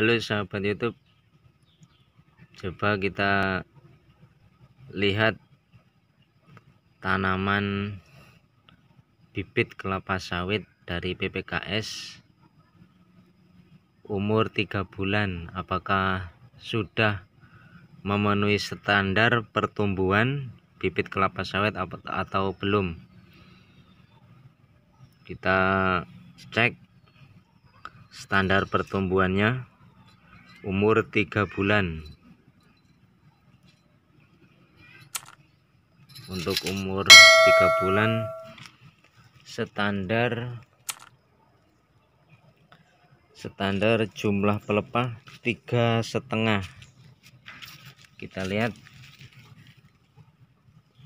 Halo sahabat YouTube, coba kita lihat tanaman bibit kelapa sawit dari PPKS umur 3 bulan apakah sudah memenuhi standar pertumbuhan bibit kelapa sawit atau belum kita cek standar pertumbuhannya umur tiga bulan untuk umur tiga bulan standar standar jumlah pelepah tiga setengah kita lihat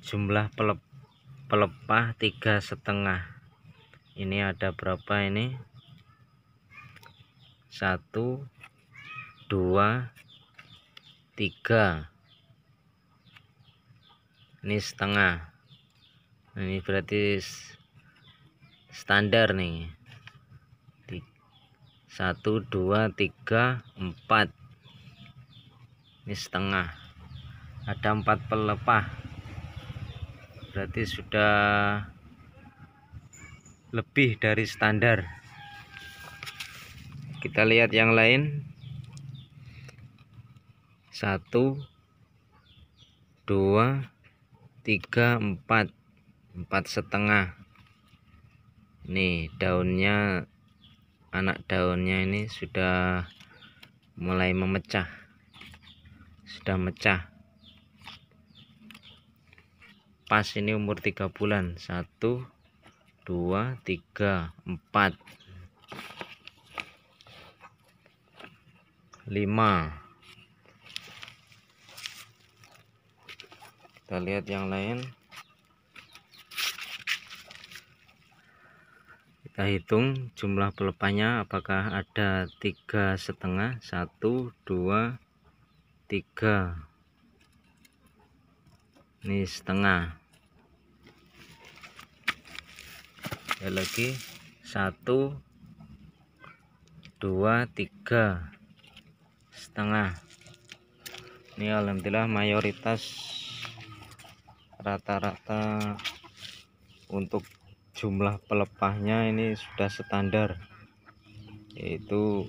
jumlah pelep, pelepah tiga setengah ini ada berapa ini satu dua tiga ini setengah ini berarti standar nih satu dua tiga empat ini setengah ada empat pelepah berarti sudah lebih dari standar kita lihat yang lain satu dua tiga empat empat setengah nih daunnya anak daunnya ini sudah mulai memecah sudah mecah pas ini umur tiga bulan satu dua tiga empat lima kita lihat yang lain kita hitung jumlah pelepahnya apakah ada tiga setengah satu dua tiga ini setengah ya lagi satu dua tiga setengah ini alhamdulillah mayoritas rata-rata untuk jumlah pelepahnya ini sudah standar yaitu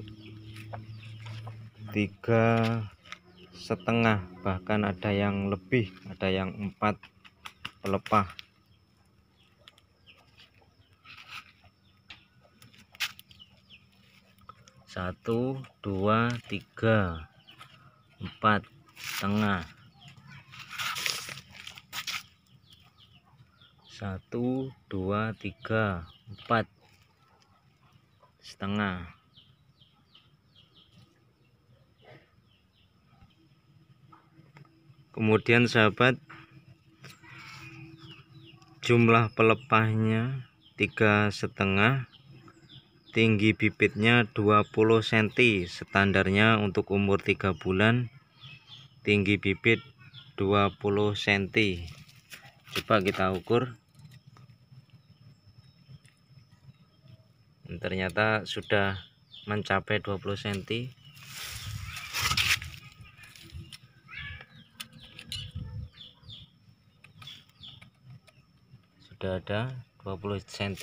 tiga setengah bahkan ada yang lebih ada yang empat pelepah satu dua tiga empat setengah. satu dua tiga empat setengah kemudian sahabat jumlah pelepahnya tiga setengah tinggi bibitnya 20 cm standarnya untuk umur tiga bulan tinggi bibit 20 cm coba kita ukur ternyata sudah mencapai 20 cm sudah ada 20 cm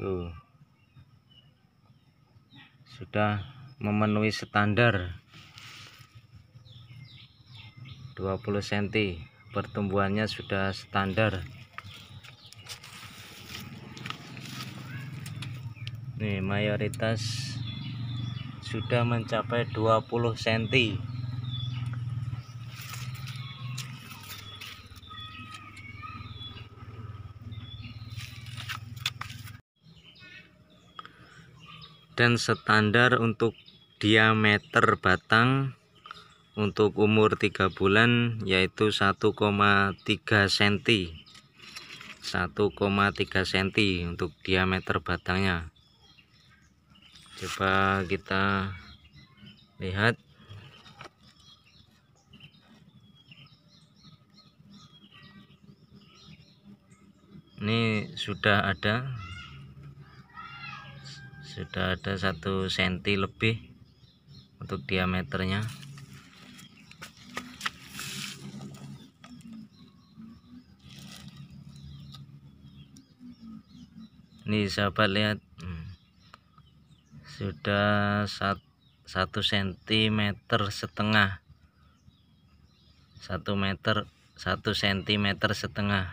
tuh sudah memenuhi standar 20 cm pertumbuhannya sudah standar nih mayoritas sudah mencapai 20 cm dan standar untuk diameter batang untuk umur 3 bulan yaitu 1,3 cm 1,3 cm untuk diameter batangnya coba kita lihat ini sudah ada sudah ada satu senti lebih untuk diameternya ini sahabat lihat sudah satu sentimeter setengah satu meter satu sentimeter setengah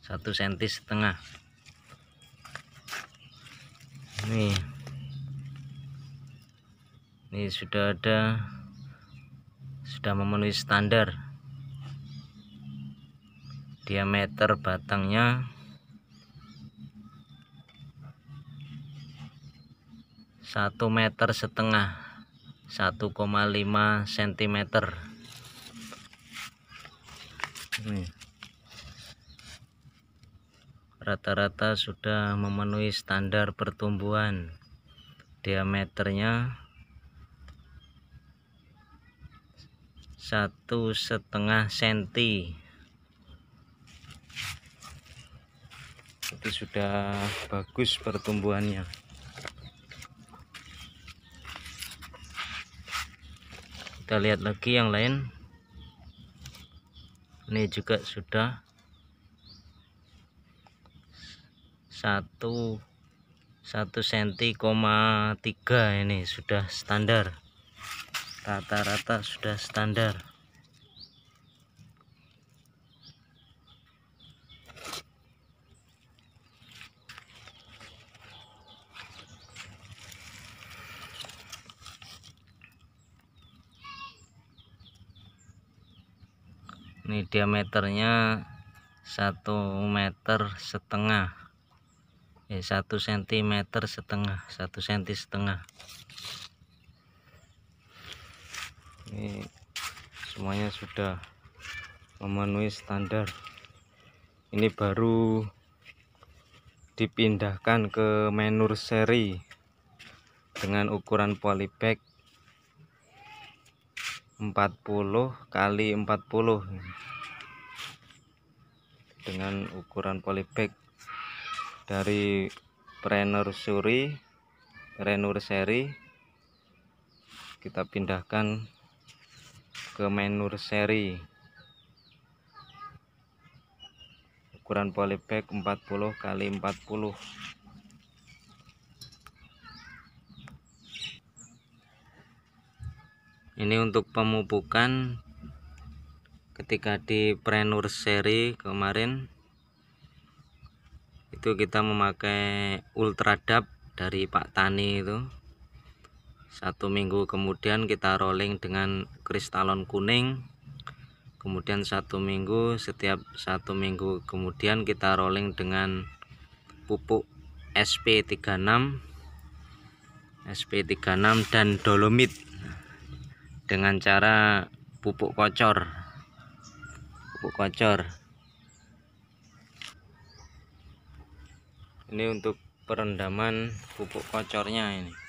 satu senti setengah ini ini sudah ada sudah memenuhi standar diameter batangnya 1 meter setengah 1,5 cm rata-rata sudah memenuhi standar pertumbuhan diameternya satu setengah senti itu sudah bagus pertumbuhannya kita lihat lagi yang lain ini juga sudah satu satu senti koma tiga ini sudah standar rata-rata sudah standar ini diameternya satu meter setengah ya satu sentimeter setengah satu senti setengah ini semuanya sudah memenuhi standar ini baru dipindahkan ke menur seri dengan ukuran polybag 40 kali 40 dengan ukuran polybag dari preneur suri Renur seri kita pindahkan ke menur seri ukuran polybag 40 kali 40 ini untuk pemupukan ketika di prenur seri kemarin itu kita memakai ultradap dari Pak Tani itu satu minggu kemudian kita rolling dengan kristalon kuning kemudian satu minggu setiap satu minggu kemudian kita rolling dengan pupuk SP36 SP36 dan dolomit dengan cara pupuk kocor pupuk kocor ini untuk perendaman pupuk kocornya ini